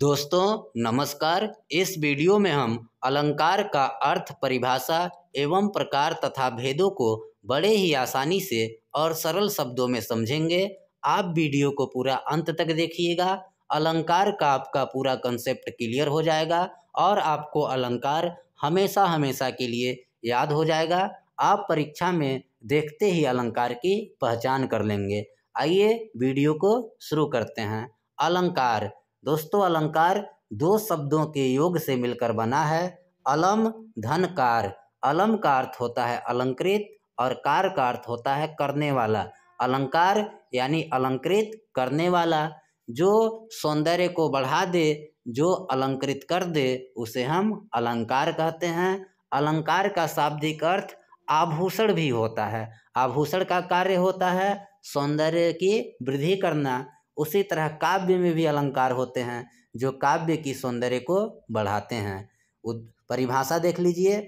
दोस्तों नमस्कार इस वीडियो में हम अलंकार का अर्थ परिभाषा एवं प्रकार तथा भेदों को बड़े ही आसानी से और सरल शब्दों में समझेंगे आप वीडियो को पूरा अंत तक देखिएगा अलंकार का आपका पूरा कंसेप्ट क्लियर हो जाएगा और आपको अलंकार हमेशा हमेशा के लिए याद हो जाएगा आप परीक्षा में देखते ही अलंकार की पहचान कर लेंगे आइए वीडियो को शुरू करते हैं अलंकार दोस्तों अलंकार दो शब्दों के योग से मिलकर बना है अलम धन कार अलम का अर्थ होता है अलंकृत और कार का अर्थ होता है करने वाला अलंकार यानी अलंकृत करने वाला जो सौंदर्य को बढ़ा दे जो अलंकृत कर दे उसे हम अलंकार कहते हैं अलंकार का शाब्दिक अर्थ आभूषण भी होता है आभूषण का कार्य होता है सौंदर्य की वृद्धि करना उसी तरह काव्य में भी अलंकार होते हैं जो काव्य की सौंदर्य को बढ़ाते हैं परिभाषा देख लीजिए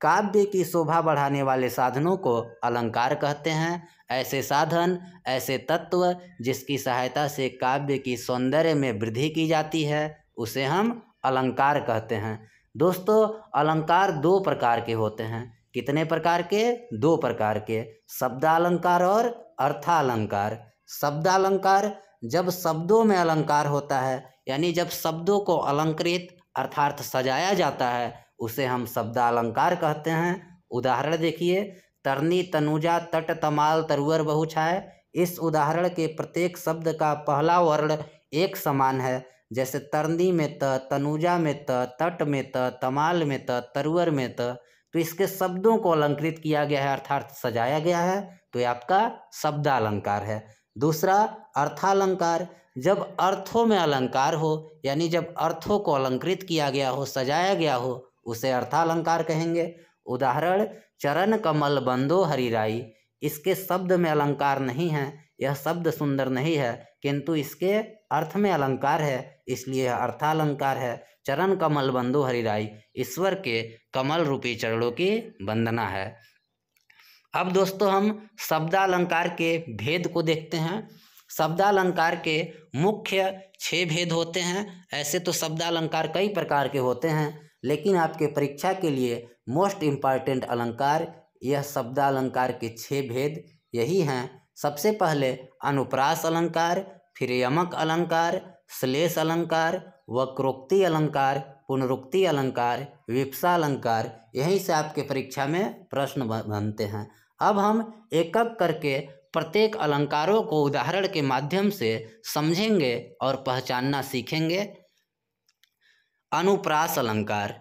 काव्य की शोभा बढ़ाने वाले साधनों को अलंकार कहते हैं ऐसे साधन ऐसे तत्व जिसकी सहायता से काव्य की सौंदर्य में वृद्धि की जाती है उसे हम अलंकार कहते हैं दोस्तों अलंकार दो प्रकार के होते हैं कितने प्रकार के दो प्रकार के शब्दालंकार और अर्थालंकार शब्दालंकार जब शब्दों में अलंकार होता है यानी जब शब्दों को अलंकृत अर्थात सजाया जाता है उसे हम शब्दालंकार कहते हैं उदाहरण देखिए तरनी तनुजा तट तमाल तरुअर बहुछाए इस उदाहरण के प्रत्येक शब्द का पहला वर्ण एक समान है जैसे तरनी में त तनुजा में त तट में त तमाल में त तरुअर में त तो इसके शब्दों को अलंकृत किया गया है अर्थात सजाया गया है तो ये आपका शब्दालंकार है दूसरा अर्थालंकार जब अर्थों में अलंकार हो यानी जब अर्थों को अलंकृत किया गया हो सजाया गया हो उसे अर्थालंकार कहेंगे उदाहरण चरण कमल बंदो हरिराई इसके शब्द में अलंकार नहीं है यह शब्द सुंदर नहीं है किंतु इसके अर्थ में अलंकार है इसलिए यह अर्थालंकार है चरण कमल बंधु हरिराई ईश्वर के कमल रूपी चरणों की वंदना है अब दोस्तों हम शब्दालंकार के भेद को देखते हैं शब्दालंकार के मुख्य छः भेद होते हैं ऐसे तो शब्दालंकार कई प्रकार के होते हैं लेकिन आपके परीक्षा के लिए मोस्ट इम्पॉर्टेंट अलंकार यह शब्दालंकार के छः भेद यही हैं सबसे पहले अनुप्रास अलंकार फिर यमक अलंकार श्लेष अलंकार वक्रोक्ति अलंकार पुनरुक्ति अलंकार विप्सा अलंकार यहीं से आपके परीक्षा में प्रश्न बनते हैं अब हम एक एक करके प्रत्येक अलंकारों को उदाहरण के माध्यम से समझेंगे और पहचानना सीखेंगे अनुप्रास अलंकार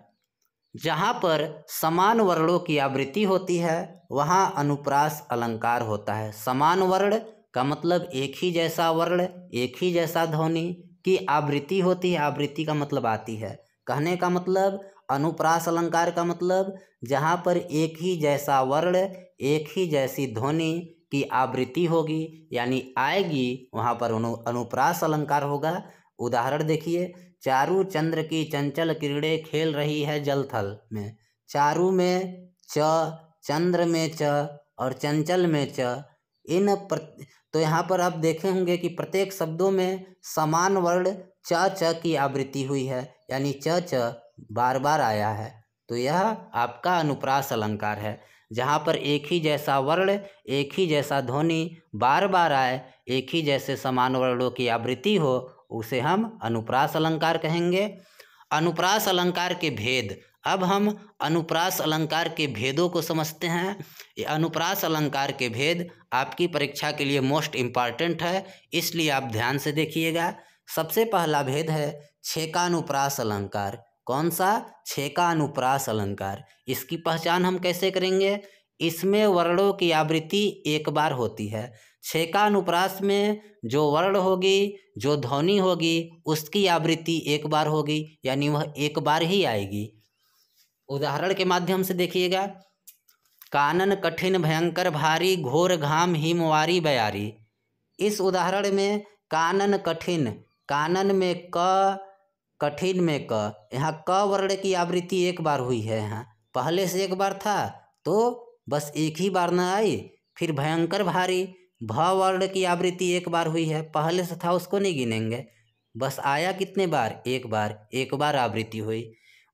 जहाँ पर समान वर्णों की आवृत्ति होती है वहाँ अनुप्रास अलंकार होता है समान वर्ण का मतलब एक ही जैसा वर्ण एक ही जैसा ध्वनि की आवृत्ति होती है आवृत्ति का मतलब आती है कहने का मतलब अनुप्रास अलंकार का मतलब जहाँ पर एक ही जैसा वर्ण एक ही जैसी ध्वनि की आवृत्ति होगी यानी आएगी वहाँ पर अनु अनुप्रास अलंकार होगा उदाहरण देखिए चारु चंद्र की चंचल किरणें खेल रही है जलथल में चारू में च चंद्र में च और चंचल में च इन प्र तो यहाँ पर आप देखे होंगे कि प्रत्येक शब्दों में समान वर्ण च च की आवृत्ति हुई है यानी च च बार बार आया है तो यह आपका अनुप्रास अलंकार है जहाँ पर एक ही जैसा वर्ण एक ही जैसा ध्वनि बार बार आए एक ही जैसे समान वर्णों की आवृत्ति हो उसे हम अनुप्रास अलंकार कहेंगे अनुप्रास अलंकार के भेद अब हम अनुप्रास अलंकार के भेदों को समझते हैं ये अनुप्रास अलंकार के भेद आपकी परीक्षा के लिए मोस्ट इम्पॉर्टेंट है इसलिए आप ध्यान से देखिएगा सबसे पहला भेद है छेकानुप्रास अलंकार कौन सा छः का अनुप्रास अलंकार इसकी पहचान हम कैसे करेंगे इसमें वर्णों की आवृत्ति एक बार होती है छः का अनुप्रास में जो वर्ण होगी जो ध्वनि होगी उसकी आवृत्ति एक बार होगी यानी वह एक बार ही आएगी उदाहरण के माध्यम से देखिएगा कानन कठिन भयंकर भारी घोर घाम हिमवारी बयारी इस उदाहरण में कानन कठिन कानन में क कठिन में क यहाँ क वर्ण की आवृत्ति एक बार हुई है यहाँ पहले से एक बार था तो बस एक ही बार ना आई फिर भयंकर भारी भ वर्ण की आवृत्ति एक बार हुई है पहले से था उसको नहीं गिनेंगे बस आया कितने बार एक बार एक बार आवृत्ति हुई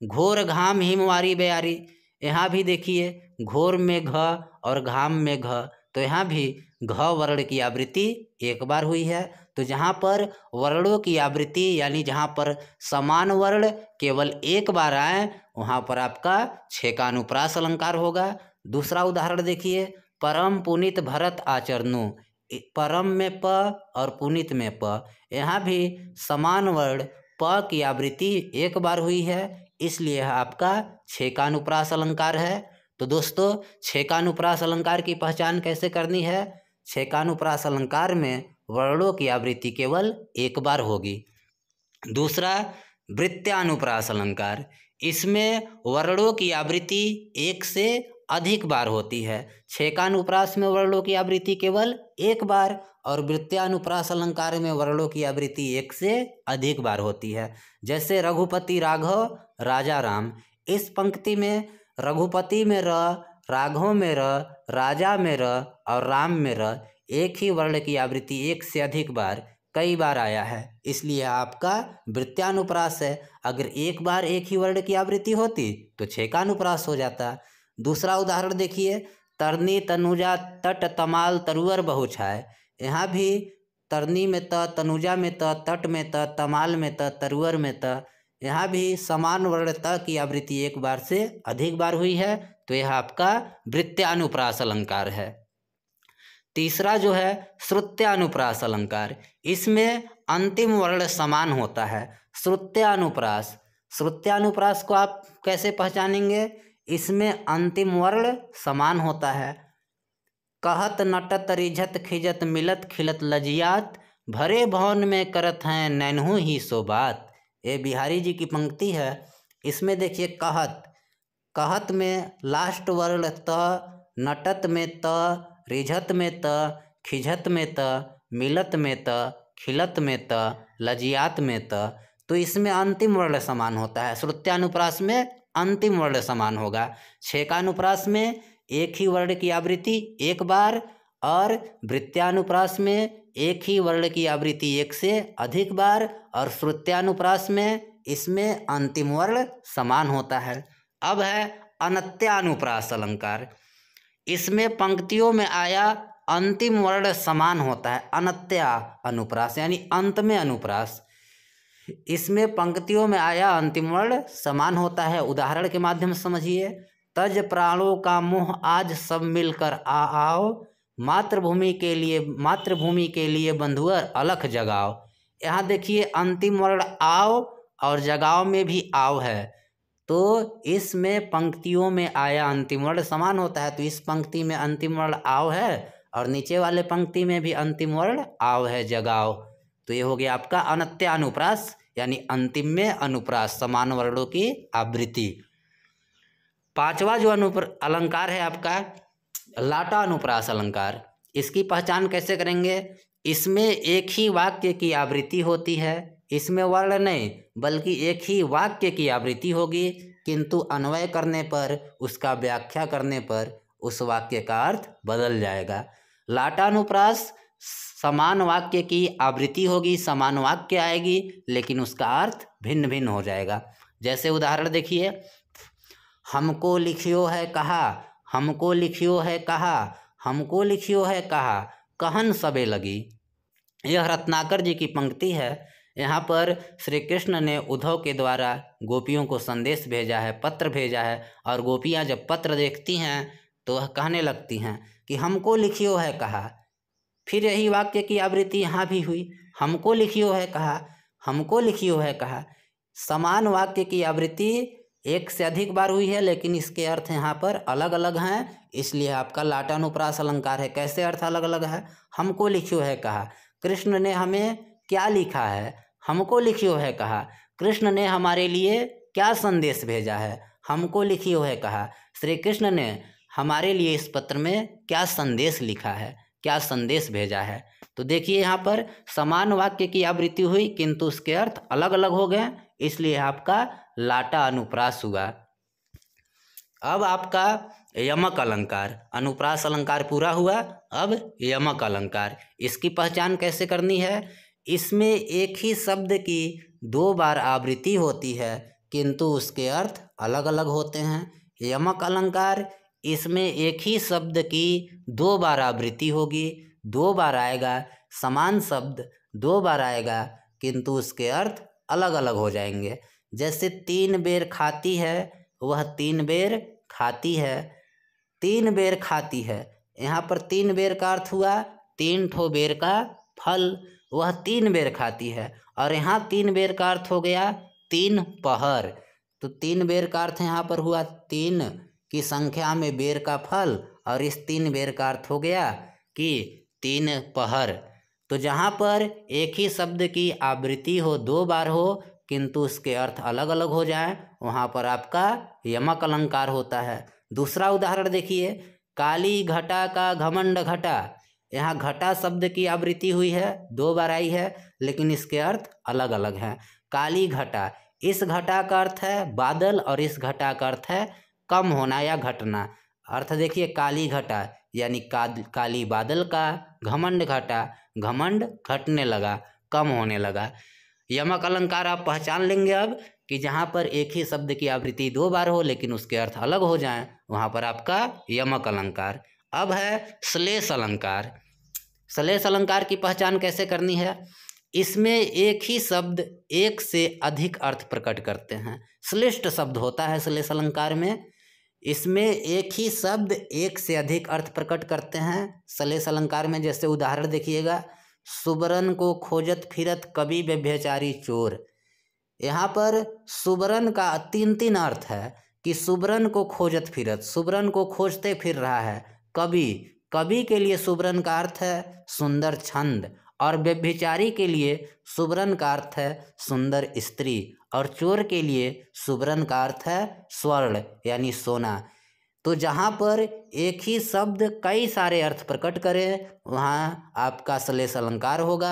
घोर घाम हिमवारी बयारी यहाँ भी देखिए घोर में घ और घाम में घ तो यहाँ भी घ वर्ण की आवृत्ति एक बार हुई है तो जहाँ पर वर्णों की आवृत्ति यानी जहाँ पर समान वर्ण केवल एक बार आए वहाँ पर आपका छेकानुप्रास अलंकार होगा दूसरा उदाहरण देखिए परम पुनित भरत आचरणु परम में प और पुनित में प यहाँ भी समान वर्ण प की आवृत्ति एक बार हुई है इसलिए आपका छेकानुप्रास अलंकार है तो दोस्तों छेकानुप्रास अलंकार की पहचान कैसे करनी है छेकानुप्रास अलंकार में वर्णों की आवृत्ति केवल एक बार होगी दूसरा वृत्त्यानुप्रास अलंकार इसमें वर्णों की आवृत्ति एक से अधिक बार होती है छेकानुप्रास में वर्णों की आवृत्ति केवल एक बार और वृत्त्यानुप्रास अलंकार में वर्णों की आवृत्ति एक से अधिक बार होती है जैसे रघुपति राघव राजा राम इस पंक्ति में रघुपति में र राघव में र राजा में र और राम में र एक ही वर्ण की आवृत्ति एक से अधिक बार कई बार आया है इसलिए आपका वृत्तानुप्रास है अगर एक बार एक ही वर्ण की आवृत्ति होती तो छेकानुप्रास हो जाता दूसरा उदाहरण देखिए तरनी तनुजा तट तमाल तरुअर बहुछाए यहाँ भी तरनी में त तनुजा में त तट में त तमाल में त तरुअर में त यहाँ भी समान वर्ण त की आवृत्ति एक बार से अधिक बार हुई है तो यह आपका वृत्तानुप्रास अलंकार है तीसरा जो है श्रुत्यानुप्रास अलंकार इसमें अंतिम वर्ण समान होता है श्रुत्यानुप्रास श्रुत्यानुप्रास को आप कैसे पहचानेंगे इसमें अंतिम वर्ण समान होता है कहत नटत रिझत खिजत मिलत खिलत लजियात भरे भवन में करत हैं नैनहू ही सो बात ये बिहारी जी की पंक्ति है इसमें देखिए कहत कहत में लास्ट वर्ण त नटत में त रिझत में त खिझत में त मिलत में त खिलत में त लजियात में त तो इसमें अंतिम वर्ण समान होता है श्रुत्यानुप्रास में अंतिम वर्ण समान होगा छेकानुप्रास में एक ही वर्ण की आवृत्ति एक बार और वृत्त्यानुप्रास में एक ही वर्ण की आवृत्ति एक से अधिक बार और श्रुत्यानुप्रास में इसमें अंतिम वर्ण समान होता है अब है अनत्यानुप्रास अलंकार इसमें पंक्तियों में आया अंतिम वर्ण समान होता है अनत्या अनुप्रास यानी अंत में अनुप्रास इसमें पंक्तियों में आया अंतिम वर्ण समान होता है उदाहरण के माध्यम से समझिए तज प्राणों का मोह आज सब मिलकर आ आओ मातृभूमि के लिए मातृभूमि के लिए बंधुअर अलख जगाओ यहाँ देखिए अंतिम वर्ण आओ और जगाओ में भी आओ है तो इसमें पंक्तियों में आया अंतिम वर्ण समान होता है तो इस पंक्ति में अंतिम वर्ण आव है और नीचे वाले पंक्ति में भी अंतिम वर्ण आव है जगाओ तो ये हो गया आपका अनत्य अनुप्रास यानी अंतिम में अनुप्रास समान वर्णों की आवृत्ति पांचवा जो अनुप्र अलंकार है आपका लाटा अनुप्रास अलंकार इसकी पहचान कैसे करेंगे इसमें एक ही वाक्य की आवृत्ति होती है इसमें वर्ण नहीं बल्कि एक ही वाक्य की आवृत्ति होगी किंतु अन्वय करने पर उसका व्याख्या करने पर उस वाक्य का अर्थ बदल जाएगा लाटानुप्रास समान वाक्य की आवृत्ति होगी समान वाक्य आएगी लेकिन उसका अर्थ भिन्न भिन्न हो जाएगा जैसे उदाहरण देखिए हमको लिखियो है कहा हमको लिखियो है कहा हमको लिखियो है कहा कहन सबे लगी यह रत्नाकर जी की पंक्ति है यहाँ पर श्री कृष्ण ने उद्धव के द्वारा गोपियों को संदेश भेजा है पत्र भेजा है और गोपियाँ जब पत्र देखती हैं तो वह कहने लगती हैं कि हमको लिखियो है कहा फिर यही वाक्य की आवृत्ति यहाँ भी हुई हमको लिखियो है कहा हमको लिखियो है कहा समान वाक्य की आवृत्ति एक से अधिक बार हुई है लेकिन इसके अर्थ यहाँ पर अलग अलग हैं इसलिए आपका लाटानुप्रास अलंकार है कैसे अर्थ अलग अलग है हमको लिखियो है कहा कृष्ण ने हमें क्या लिखा है हमको लिखियो है कहा कृष्ण ने हमारे लिए क्या संदेश भेजा है हमको लिखियो है कहा श्री कृष्ण ने हमारे लिए इस पत्र में क्या संदेश लिखा है क्या संदेश भेजा है तो देखिए यहाँ पर समान वाक्य की आवृत्ति हुई किंतु उसके अर्थ अलग अलग हो गए इसलिए आपका लाटा अनुप्रास हुआ अब आपका यमक अलंकार अनुप्रास अलंकार पूरा हुआ अब यमक अलंकार इसकी पहचान कैसे करनी है इसमें एक ही शब्द की दो बार आवृत्ति होती है किंतु उसके अर्थ अलग अलग होते हैं यमक अलंकार इसमें एक ही शब्द की दो बार आवृत्ति होगी दो बार आएगा समान शब्द दो बार आएगा किंतु उसके अर्थ अलग अलग हो जाएंगे जैसे तीन बेर खाती है वह तीन बेर खाती है तीन बेर खाती है यहाँ पर तीन बेर का अर्थ हुआ तीन ठो बेर का फल वह तीन बेर खाती है और यहाँ तीन बेर का अर्थ हो गया तीन पहर तो तीन बेर का अर्थ यहाँ पर हुआ तीन की संख्या में बेर का फल और इस तीन बेर का अर्थ हो गया कि तीन पहर तो जहाँ पर एक ही शब्द की आवृत्ति हो दो बार हो किंतु उसके अर्थ अलग अलग हो जाए वहाँ पर आपका यमक अलंकार होता है दूसरा उदाहरण देखिए काली घटा का घमंड घटा यहाँ घटा शब्द की आवृत्ति हुई है दो बार आई है लेकिन इसके अर्थ अलग अलग हैं काली घटा इस घटा का अर्थ है बादल और इस घटा का अर्थ है कम होना या घटना अर्थ देखिए काली घटा यानी का, काली बादल का घमंड घटा घमंड घटने लगा कम होने लगा यमक अलंकार आप पहचान लेंगे अब कि जहाँ पर एक ही शब्द की आवृत्ति दो बार हो लेकिन उसके अर्थ अलग हो जाएं वहाँ पर आपका यमक अलंकार अब है श्लेष अलंकार श्लेष अलंकार की पहचान कैसे करनी है इसमें एक ही शब्द एक से अधिक अर्थ प्रकट करते हैं श्लेष्ठ शब्द होता है श्लेष अलंकार में इसमें एक ही शब्द एक से अधिक अर्थ प्रकट करते हैं श्लेष अलंकार में जैसे उदाहरण देखिएगा सुबरन को खोजत फिरत कवि व्यभ्यचारी चोर यहाँ पर सुबरन का तीन तीन अर्थ है कि सुबरन को खोजत फिरत सुबरन को खोजते फिर रहा है कवि कवि के लिए सुबरन का अर्थ है सुंदर छंद और व्यभिचारी के लिए सुबरन का अर्थ है सुंदर स्त्री और चोर के लिए सुबरन का अर्थ है स्वर्ण यानी सोना तो जहाँ पर एक ही शब्द कई सारे अर्थ प्रकट करे वहाँ आपका सलेस अलंकार होगा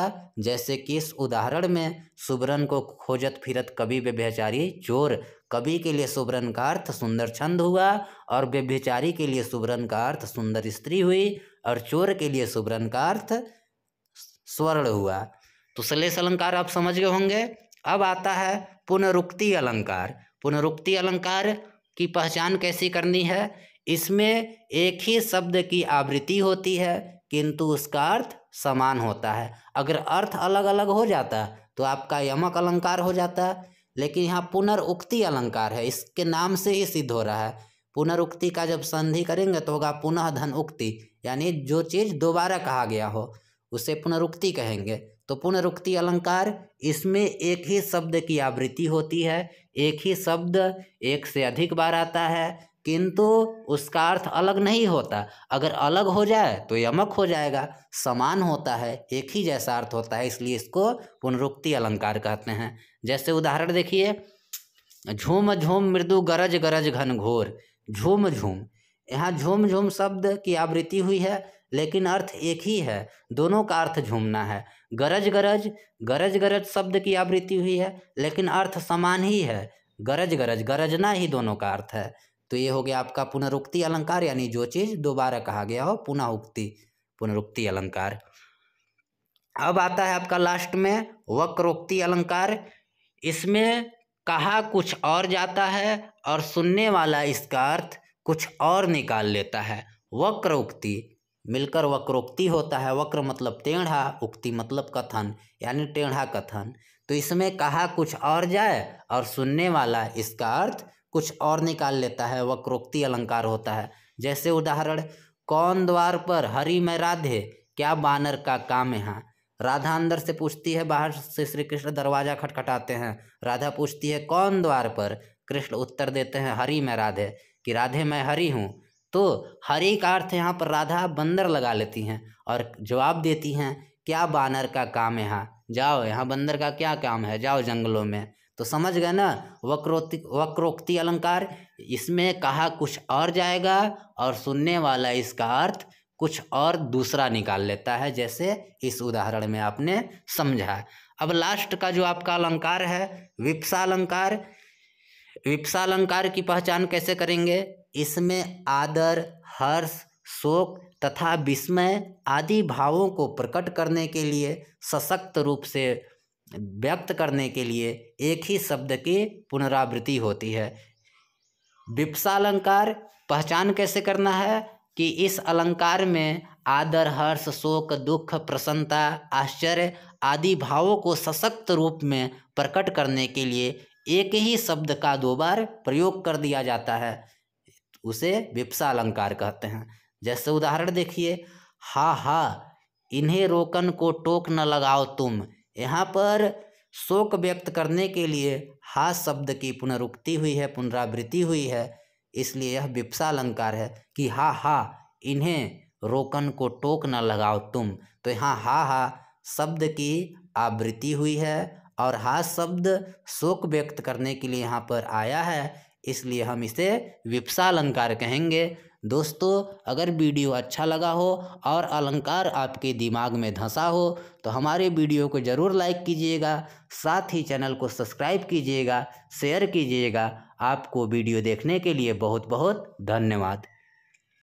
जैसे कि इस उदाहरण में सुबरन को खोजत फिरत कवि व्यभिचारी चोर कवि के लिए सुबरन का अर्थ सुंदर छंद हुआ और व्यभिचारी के लिए सुबरन का अर्थ सुंदर स्त्री हुई और चोर के लिए सुबरन का अर्थ स्वर्ण हुआ तो सलेस अलंकार आप समझ गए होंगे अब आता है पुनरुक्ति अलंकार पुनरुक्ति अलंकार की पहचान कैसी करनी है इसमें एक ही शब्द की आवृत्ति होती है किंतु उसका अर्थ समान होता है अगर अर्थ अलग अलग हो जाता है तो आपका यमक अलंकार हो जाता है लेकिन यहाँ पुनरुक्ति अलंकार है इसके नाम से ही सिद्ध हो रहा है पुनरुक्ति का जब संधि करेंगे तो होगा पुनः धन उक्ति यानी जो चीज़ दोबारा कहा गया हो उसे पुनरुक्ति कहेंगे तो पुनरुक्ति अलंकार इसमें एक ही शब्द की आवृत्ति होती है एक ही शब्द एक से अधिक बार आता है किंतु उसका अर्थ अलग नहीं होता अगर अलग हो जाए तो यमक हो जाएगा समान होता है एक ही जैसा अर्थ होता है इसलिए इसको पुनरुक्ति अलंकार कहते हैं जैसे उदाहरण देखिए झूम झूम मृदु गरज गरज घन घोर झूम झूम यहाँ झूम झूम शब्द की आवृत्ति हुई है लेकिन अर्थ एक ही है दोनों का अर्थ झूमना है गरज गरज गरज गरज शब्द की आवृत्ति हुई है लेकिन अर्थ समान ही है गरज गरज गरजना ही दोनों का अर्थ है तो ये हो गया आपका पुनरुक्ति अलंकार यानी जो चीज दोबारा कहा गया हो पुनः उक्ति पुनरुक्ति अलंकार अब आता है आपका लास्ट में वक्रोक्ति अलंकार इसमें कहा कुछ और जाता है और सुनने वाला इसका अर्थ कुछ और निकाल लेता है वक्र उक्ति मिलकर वक्रोक्ति होता है वक्र मतलब टेढ़ा उक्ति मतलब कथन यानी टेढ़ा कथन तो इसमें कहा कुछ और जाए और सुनने वाला इसका अर्थ कुछ और निकाल लेता है वक्रोक्ति अलंकार होता है जैसे उदाहरण कौन द्वार पर हरि में राधे क्या बानर का काम यहाँ राधा अंदर से पूछती है बाहर से श्री कृष्ण दरवाजा खटखटाते हैं राधा पूछती है कौन द्वार पर कृष्ण उत्तर देते हैं हरि में राधे कि राधे मैं हरि हूँ तो हरि का अर्थ यहाँ पर राधा बंदर लगा लेती हैं और जवाब देती हैं क्या बानर का काम यहाँ जाओ यहाँ बंदर का क्या काम है जाओ जंगलों में तो समझ गए ना वक्रोक्ति वक्रोक्ति अलंकार इसमें कहा कुछ और जाएगा और सुनने वाला इसका अर्थ कुछ और दूसरा निकाल लेता है जैसे इस उदाहरण में आपने समझा अब लास्ट का जो आपका अलंकार है विप्सा अलंकार विप्सालंकार की पहचान कैसे करेंगे इसमें आदर हर्ष शोक तथा विस्मय आदि भावों को प्रकट करने के लिए सशक्त रूप से व्यक्त करने के लिए एक ही शब्द की पुनरावृत्ति होती है विप्सालंकार पहचान कैसे करना है कि इस अलंकार में आदर हर्ष शोक दुख प्रसन्नता आश्चर्य आदि भावों को सशक्त रूप में प्रकट करने के लिए एक ही शब्द का दो बार प्रयोग कर दिया जाता है उसे विपसा अलंकार कहते हैं जैसे उदाहरण देखिए हा हा इन्हें रोकन को टोक न लगाओ तुम यहाँ पर शोक व्यक्त करने के लिए हा शब्द की पुनरुक्ति हुई है पुनरावृत्ति हुई है इसलिए यह विपसा अलंकार है कि हा हा इन्हें रोकन को टोक न लगाओ तुम तो यहाँ हा हा शब्द की आवृत्ति हुई है और हास शब्द शोक व्यक्त करने के लिए यहाँ पर आया है इसलिए हम इसे विपसा अलंकार कहेंगे दोस्तों अगर वीडियो अच्छा लगा हो और अलंकार आपके दिमाग में धंसा हो तो हमारे वीडियो को ज़रूर लाइक कीजिएगा साथ ही चैनल को सब्सक्राइब कीजिएगा शेयर कीजिएगा आपको वीडियो देखने के लिए बहुत बहुत धन्यवाद